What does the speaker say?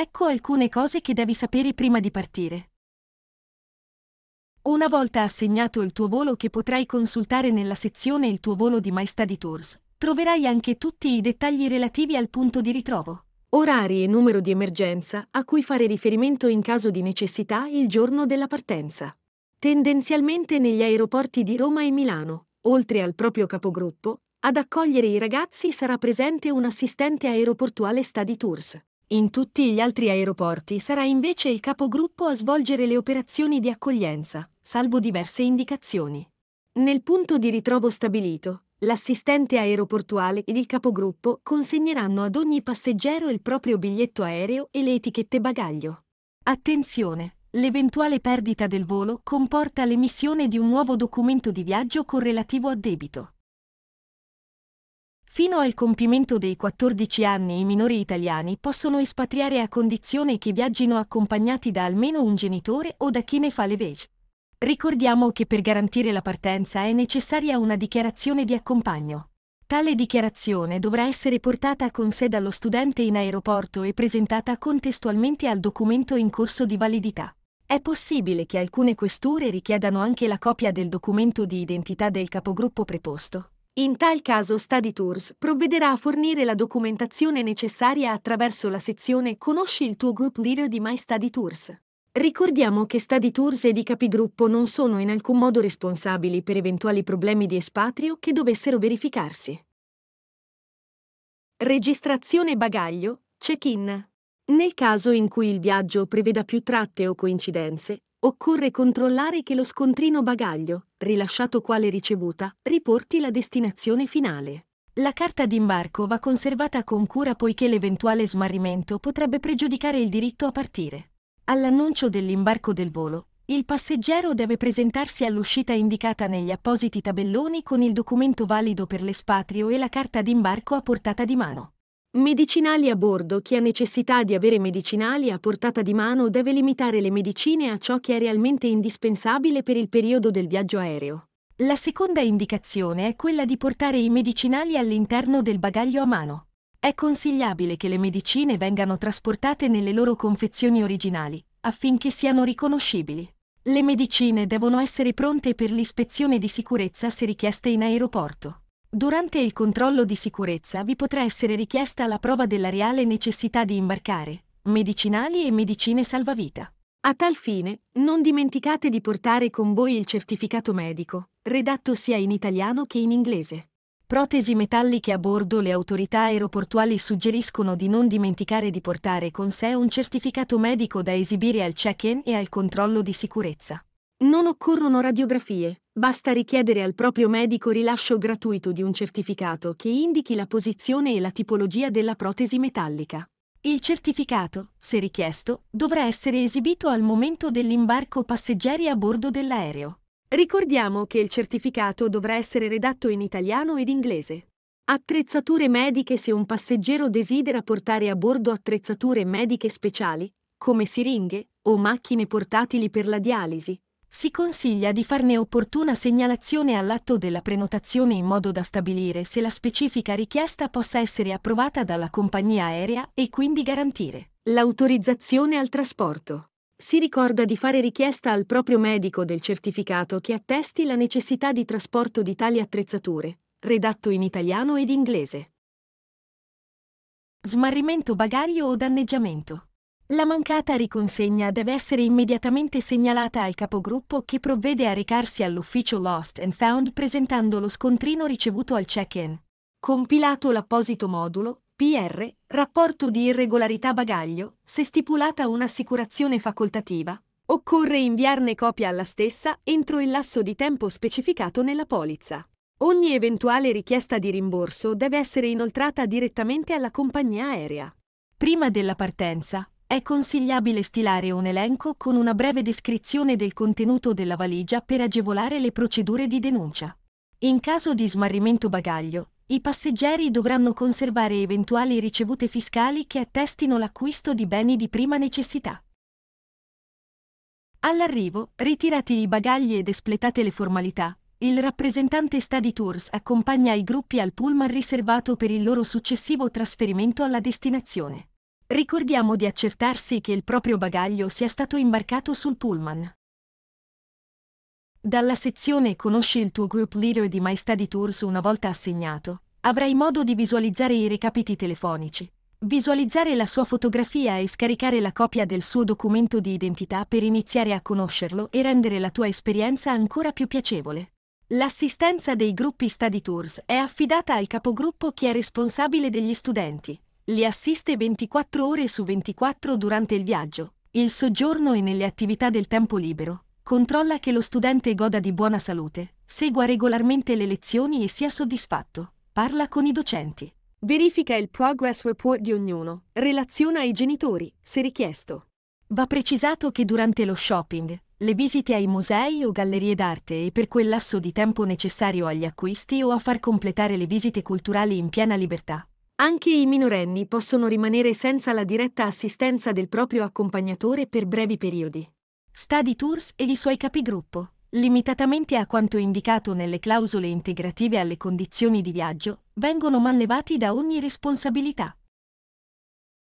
Ecco alcune cose che devi sapere prima di partire. Una volta assegnato il tuo volo che potrai consultare nella sezione Il tuo volo di My Study Tours, troverai anche tutti i dettagli relativi al punto di ritrovo, orari e numero di emergenza a cui fare riferimento in caso di necessità il giorno della partenza. Tendenzialmente negli aeroporti di Roma e Milano, oltre al proprio capogruppo, ad accogliere i ragazzi sarà presente un assistente aeroportuale Study Tours, in tutti gli altri aeroporti sarà invece il capogruppo a svolgere le operazioni di accoglienza, salvo diverse indicazioni. Nel punto di ritrovo stabilito, l'assistente aeroportuale ed il capogruppo consegneranno ad ogni passeggero il proprio biglietto aereo e le etichette bagaglio. Attenzione! L'eventuale perdita del volo comporta l'emissione di un nuovo documento di viaggio con relativo addebito. Fino al compimento dei 14 anni i minori italiani possono espatriare a condizione che viaggino accompagnati da almeno un genitore o da chi ne fa le veci. Ricordiamo che per garantire la partenza è necessaria una dichiarazione di accompagno. Tale dichiarazione dovrà essere portata con sé dallo studente in aeroporto e presentata contestualmente al documento in corso di validità. È possibile che alcune questure richiedano anche la copia del documento di identità del capogruppo preposto. In tal caso Study Tours provvederà a fornire la documentazione necessaria attraverso la sezione Conosci il tuo group leader di My Study Tours. Ricordiamo che Study Tours ed i capigruppo non sono in alcun modo responsabili per eventuali problemi di espatrio che dovessero verificarsi. Registrazione bagaglio, check-in. Nel caso in cui il viaggio preveda più tratte o coincidenze, Occorre controllare che lo scontrino bagaglio, rilasciato quale ricevuta, riporti la destinazione finale. La carta d'imbarco va conservata con cura poiché l'eventuale smarrimento potrebbe pregiudicare il diritto a partire. All'annuncio dell'imbarco del volo, il passeggero deve presentarsi all'uscita indicata negli appositi tabelloni con il documento valido per l'espatrio e la carta d'imbarco a portata di mano. Medicinali a bordo. Chi ha necessità di avere medicinali a portata di mano deve limitare le medicine a ciò che è realmente indispensabile per il periodo del viaggio aereo. La seconda indicazione è quella di portare i medicinali all'interno del bagaglio a mano. È consigliabile che le medicine vengano trasportate nelle loro confezioni originali, affinché siano riconoscibili. Le medicine devono essere pronte per l'ispezione di sicurezza se richieste in aeroporto. Durante il controllo di sicurezza vi potrà essere richiesta la prova della reale necessità di imbarcare, medicinali e medicine salvavita. A tal fine, non dimenticate di portare con voi il certificato medico, redatto sia in italiano che in inglese. Protesi metalliche a bordo le autorità aeroportuali suggeriscono di non dimenticare di portare con sé un certificato medico da esibire al check-in e al controllo di sicurezza. Non occorrono radiografie, basta richiedere al proprio medico rilascio gratuito di un certificato che indichi la posizione e la tipologia della protesi metallica. Il certificato, se richiesto, dovrà essere esibito al momento dell'imbarco passeggeri a bordo dell'aereo. Ricordiamo che il certificato dovrà essere redatto in italiano ed inglese. Attrezzature mediche se un passeggero desidera portare a bordo attrezzature mediche speciali, come siringhe o macchine portatili per la dialisi, si consiglia di farne opportuna segnalazione all'atto della prenotazione in modo da stabilire se la specifica richiesta possa essere approvata dalla compagnia aerea e quindi garantire l'autorizzazione al trasporto. Si ricorda di fare richiesta al proprio medico del certificato che attesti la necessità di trasporto di tali attrezzature, redatto in italiano ed inglese. Smarrimento bagaglio o danneggiamento. La mancata riconsegna deve essere immediatamente segnalata al capogruppo che provvede a recarsi all'ufficio Lost and Found presentando lo scontrino ricevuto al check-in. Compilato l'apposito modulo, PR, rapporto di irregolarità bagaglio, se stipulata un'assicurazione facoltativa, occorre inviarne copia alla stessa entro il lasso di tempo specificato nella polizza. Ogni eventuale richiesta di rimborso deve essere inoltrata direttamente alla compagnia aerea. Prima della partenza, è consigliabile stilare un elenco con una breve descrizione del contenuto della valigia per agevolare le procedure di denuncia. In caso di smarrimento bagaglio, i passeggeri dovranno conservare eventuali ricevute fiscali che attestino l'acquisto di beni di prima necessità. All'arrivo, ritirati i bagagli ed espletate le formalità, il rappresentante Study Tours accompagna i gruppi al pullman riservato per il loro successivo trasferimento alla destinazione. Ricordiamo di accertarsi che il proprio bagaglio sia stato imbarcato sul pullman. Dalla sezione Conosci il tuo group leader di My Study Tours una volta assegnato, avrai modo di visualizzare i recapiti telefonici, visualizzare la sua fotografia e scaricare la copia del suo documento di identità per iniziare a conoscerlo e rendere la tua esperienza ancora più piacevole. L'assistenza dei gruppi Study Tours è affidata al capogruppo che è responsabile degli studenti, li assiste 24 ore su 24 durante il viaggio, il soggiorno e nelle attività del tempo libero. Controlla che lo studente goda di buona salute, segua regolarmente le lezioni e sia soddisfatto. Parla con i docenti. Verifica il progress report di ognuno. Relaziona ai genitori, se richiesto. Va precisato che durante lo shopping, le visite ai musei o gallerie d'arte e per quel lasso di tempo necessario agli acquisti o a far completare le visite culturali in piena libertà, anche i minorenni possono rimanere senza la diretta assistenza del proprio accompagnatore per brevi periodi. Study Tours e i suoi capigruppo, limitatamente a quanto indicato nelle clausole integrative alle condizioni di viaggio, vengono manlevati da ogni responsabilità.